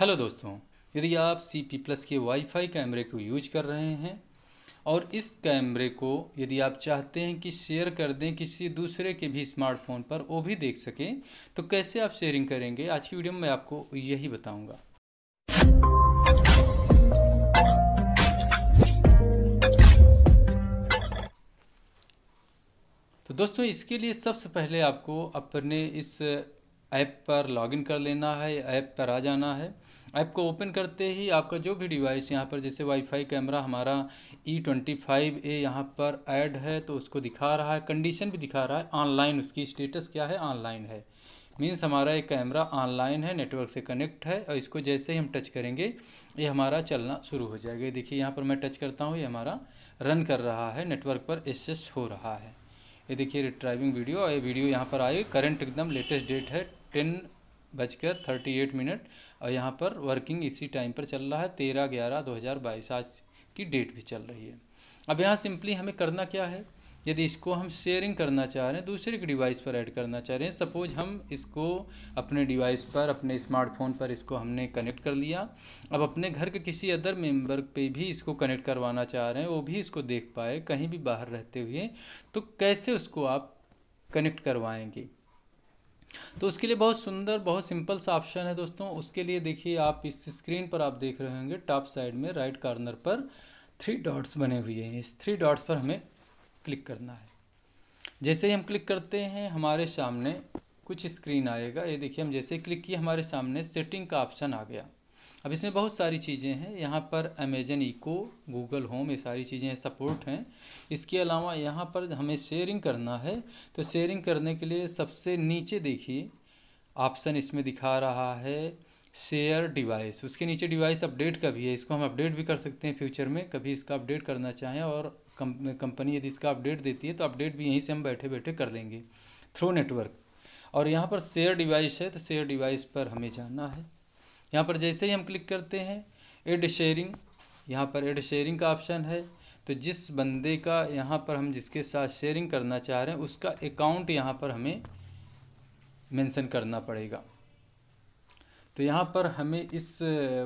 hello दोस्तों यदि आप सी पी प्लस के वाईफाई कैमरे को यूज कर रहे हैं और इस कैमरे को यदि आप चाहते हैं कि शेयर कर दें किसी दूसरे के भी स्मार्टफोन पर वो भी देख सकें तो कैसे आप शेयरिंग करेंगे आज की वीडियो में मैं आपको यही बताऊंगा तो दोस्तों इसके लिए सबसे पहले आपको अपने इस ऐप पर लॉगिन कर लेना है ऐप पर आ जाना है ऐप को ओपन करते ही आपका जो भी डिवाइस यहाँ पर जैसे वाईफाई कैमरा हमारा ई ट्वेंटी फाइव ए यहाँ पर ऐड है तो उसको दिखा रहा है कंडीशन भी दिखा रहा है ऑनलाइन उसकी स्टेटस क्या है ऑनलाइन है मीन्स हमारा ये कैमरा ऑनलाइन है नेटवर्क से कनेक्ट है और इसको जैसे ही हम टच करेंगे ये हमारा चलना शुरू हो जाएगा देखिए यहाँ पर मैं टच करता हूँ ये हमारा रन कर रहा है नेटवर्क पर एक्सेस हो रहा है ये देखिए रिट्राइविंग वीडियो और ये वीडियो यहाँ पर आई करंट एकदम लेटेस्ट डेट है टेन बजकर थर्टी एट मिनट और यहाँ पर वर्किंग इसी टाइम पर चल रहा है तेरह ग्यारह दो हज़ार बाईस आज की डेट भी चल रही है अब यहाँ सिंपली हमें करना क्या है यदि इसको हम शेयरिंग करना चाह रहे हैं दूसरे के डिवाइस पर ऐड करना चाह रहे हैं सपोज हम इसको अपने डिवाइस पर अपने स्मार्टफोन पर इसको हमने कनेक्ट कर लिया अब अपने घर के किसी अदर मेंबर पे भी इसको कनेक्ट करवाना चाह रहे हैं वो भी इसको देख पाए कहीं भी बाहर रहते हुए तो कैसे उसको आप कनेक्ट करवाएँगे तो उसके लिए बहुत सुंदर बहुत सिंपल सा ऑप्शन है दोस्तों उसके लिए देखिए आप इस स्क्रीन पर आप देख रहे होंगे टॉप साइड में राइट कॉर्नर पर थ्री डॉट्स बने हुए हैं इस थ्री डॉट्स पर हमें क्लिक करना है जैसे ही हम क्लिक करते हैं हमारे सामने कुछ स्क्रीन आएगा ये देखिए हम जैसे क्लिक किए हमारे सामने सेटिंग का ऑप्शन आ गया अब इसमें बहुत सारी चीज़ें हैं यहाँ पर अमेजन इको गूगल होम ये सारी चीज़ें हैं सपोर्ट हैं इसके अलावा यहाँ पर हमें शेयरिंग करना है तो शेयरिंग करने के लिए सबसे नीचे देखिए ऑप्शन इसमें दिखा रहा है शेयर डिवाइस उसके नीचे डिवाइस अपडेट का भी है इसको हम अपडेट भी कर सकते हैं फ्यूचर में कभी इसका अपडेट करना चाहें और कंपनी यदि इसका अपडेट देती है तो अपडेट भी यहीं से हम बैठे बैठे कर लेंगे थ्रू नेटवर्क और यहाँ पर शेयर डिवाइस है तो शेयर डिवाइस पर हमें जाना है यहाँ पर जैसे ही हम क्लिक करते हैं एड शेयरिंग यहाँ पर एड शेयरिंग का ऑप्शन है तो जिस बंदे का यहाँ पर हम जिसके साथ शेयरिंग करना चाह रहे हैं उसका अकाउंट यहाँ पर हमें मेंशन करना पड़ेगा तो यहाँ पर हमें इस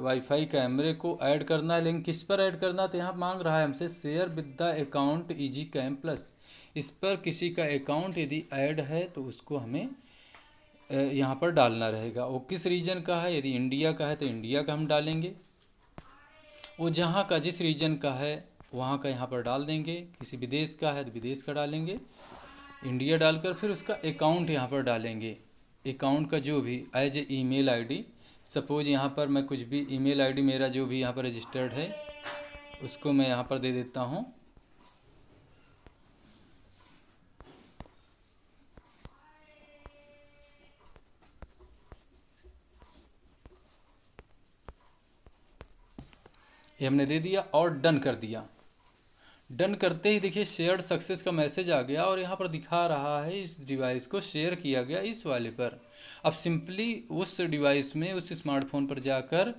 वाईफाई कैमरे को ऐड करना है लेकिन किस पर ऐड करना तो यहाँ मांग रहा है हमसे share with the account G cam plus इस पर किसी का अकाउंट यदि ऐड है तो उसको हमें यहाँ पर डालना रहेगा वो किस रीजन का है यदि इंडिया का है तो इंडिया का हम डालेंगे वो जहाँ का जिस रीजन का है वहाँ का यहाँ पर डाल देंगे किसी विदेश का है तो विदेश का डालेंगे इंडिया डालकर फिर उसका अकाउंट यहाँ पर डालेंगे अकाउंट का जो भी as a E I D suppose यहाँ पर मैं कुछ भी ईमेल आईडी मेरा जो भी यहाँ पर रजिस्टर्ड है उसको मैं यहाँ पर दे देता हूँ ये हमने दे दिया और डन कर दिया डन करते ही देखिए शेयर सक्सेस का मैसेज आ गया और यहाँ पर दिखा रहा है इस डिवाइस को शेयर किया गया इस वाले पर अब सिंपली उस डिवाइस में उस स्मार्टफोन पर जाकर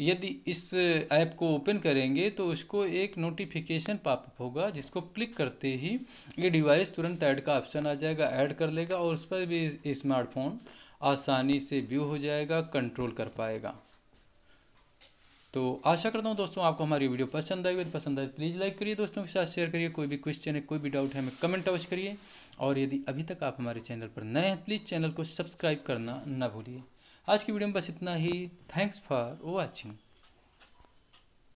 यदि इस ऐप को ओपन करेंगे तो उसको एक नोटिफिकेशन पॉपअप होगा जिसको क्लिक करते ही ये डिवाइस तुरंत ऐड का ऑप्शन आ जाएगा ऐड कर लेगा और उस पर भी स्मार्टफोन आसानी से व्यू हो जाएगा कंट्रोल कर पाएगा तो आशा करता हूँ दोस्तों आपको हमारी वीडियो पसंद आई यदि तो पसंद आए तो प्लीज़ लाइक करिए दोस्तों के साथ शेयर करिए कोई भी क्वेश्चन है कोई भी डाउट है हमें कमेंट अवश्य करिए और यदि अभी तक आप हमारे चैनल पर नए हैं प्लीज़ चैनल को सब्सक्राइब करना ना भूलिए आज की वीडियो में बस इतना ही थैंक्स फॉर वॉचिंग